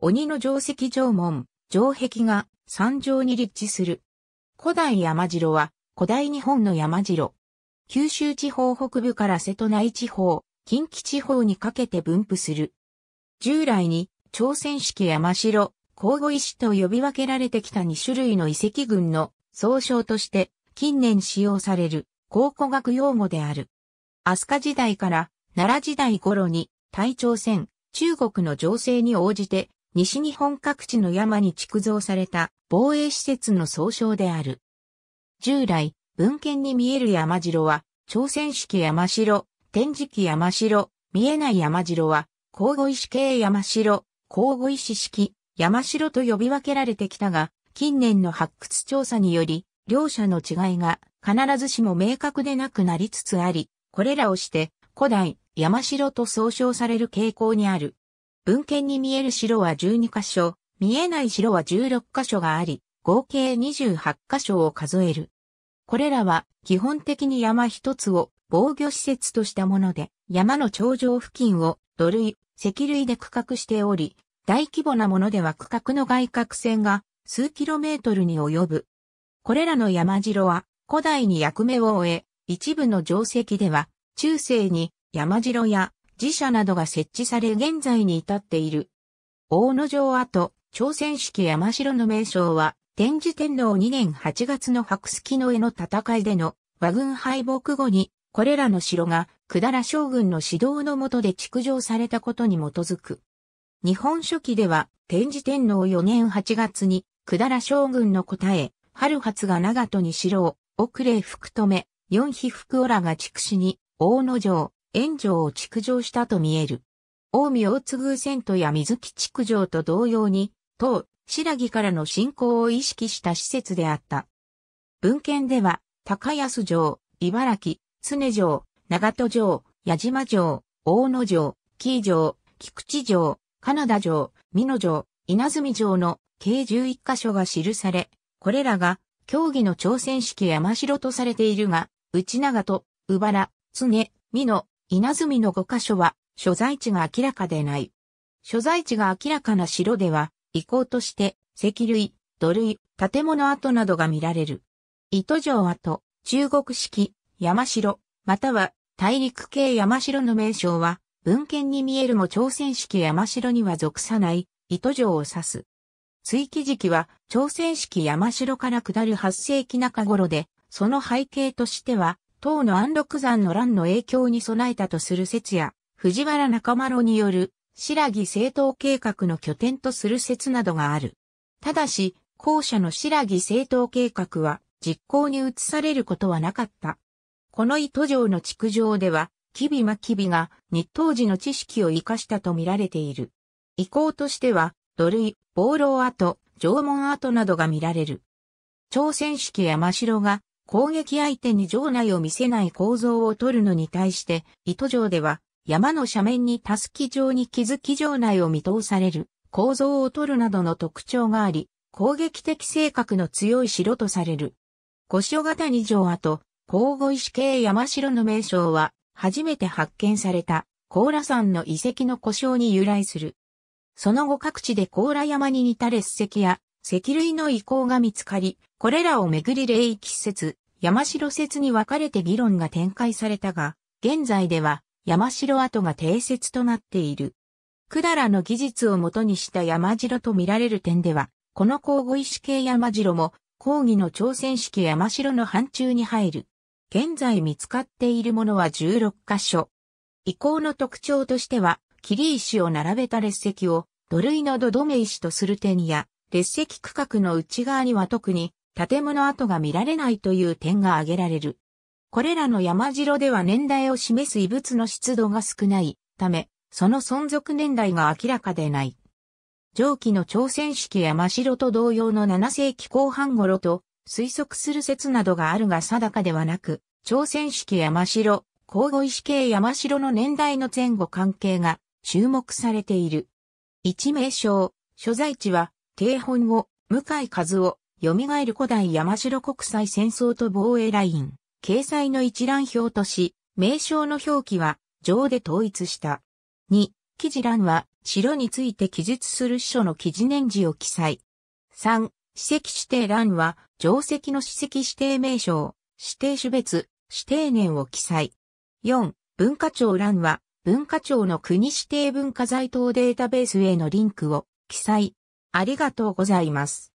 鬼の城石城門、城壁が山上に立地する。古代山城は古代日本の山城。九州地方北部から瀬戸内地方、近畿地方にかけて分布する。従来に朝鮮式山城、交互石と呼び分けられてきた2種類の遺跡群の総称として近年使用される考古学用語である。飛鳥時代から奈良時代頃に大朝鮮、中国の情勢に応じて西日本各地の山に築造された防衛施設の総称である。従来、文献に見える山城は、朝鮮式山城、天時期山城、見えない山城は、交互石系山城、交互石式、山城と呼び分けられてきたが、近年の発掘調査により、両者の違いが必ずしも明確でなくなりつつあり、これらをして古代山城と総称される傾向にある。文献に見える城は12箇所、見えない城は16箇所があり、合計28箇所を数える。これらは基本的に山一つを防御施設としたもので、山の頂上付近を土塁、石類で区画しており、大規模なものでは区画の外角線が数キロメートルに及ぶ。これらの山城は古代に役目を終え、一部の定石では中世に山城や寺社などが設置され現在に至っている。大野城跡、朝鮮式山城の名称は、天智天皇2年8月の白月の絵の戦いでの和軍敗北後に、これらの城が、百済将軍の指導の下で築城されたことに基づく。日本書紀では、天智天皇4年8月に、百済将軍の答え、春初が長門に城を、奥礼福留、四妃福オが築紫に、大野城、炎上を築城したと見える。大見大津宮遷都や水木築城と同様に、当、白木からの侵攻を意識した施設であった。文献では、高安城、茨城、常城、長戸城、矢島城、大野城、紀伊城、菊池城、金田城、美濃城、稲積城の計11カ所が記され、これらが競技の挑戦式山城とされているが、内長と、宇原、常、美濃、稲積の5箇所は、所在地が明らかでない。所在地が明らかな城では、遺構として、石類、土類、建物跡などが見られる。糸城跡、中国式、山城、または大陸系山城の名称は、文献に見えるも朝鮮式山城には属さない、糸城を指す。追記時期は、朝鮮式山城から下る8世紀中頃で、その背景としては、唐の安禄山の乱の影響に備えたとする説や、藤原中丸による、白木政党計画の拠点とする説などがある。ただし、後者の白木政党計画は、実行に移されることはなかった。この糸城の築城では、吉備真備が日当時の知識を活かしたと見られている。遺構としては、土塁、暴露跡、縄文跡などが見られる。朝鮮式山城が攻撃相手に城内を見せない構造を取るのに対して、糸城では山の斜面にたすき状に気づき城内を見通される構造を取るなどの特徴があり、攻撃的性格の強い城とされる。古書型二城跡、交互石系山城の名称は、初めて発見された、甲羅山の遺跡の故障に由来する。その後各地で甲羅山に似た列石や石類の遺構が見つかり、これらをめぐり霊域設、山城説に分かれて議論が展開されたが、現在では山城跡が定説となっている。百済の技術をもとにした山城と見られる点では、この交互意識系山城も、講義の挑戦式山城の範疇に入る。現在見つかっているものは16箇所。遺構の特徴としては、切石を並べた列石を土類の土留石とする点や、列石区画の内側には特に建物跡が見られないという点が挙げられる。これらの山城では年代を示す遺物の湿度が少ないため、その存続年代が明らかでない。上記の朝鮮式山城と同様の7世紀後半頃と推測する説などがあるが定かではなく、朝鮮式山城、交互石系山城の年代の前後関係が注目されている。一名称、所在地は定本を、向井和夫、蘇る古代山城国際戦争と防衛ライン、掲載の一覧表とし、名称の表記は、上で統一した。2、記事欄は、城について記述する書の記事年次を記載。3、史跡指定欄は、定石の史跡指定名称、指定種別、指定年を記載。4、文化庁欄は、文化庁の国指定文化財等データベースへのリンクを記載。ありがとうございます。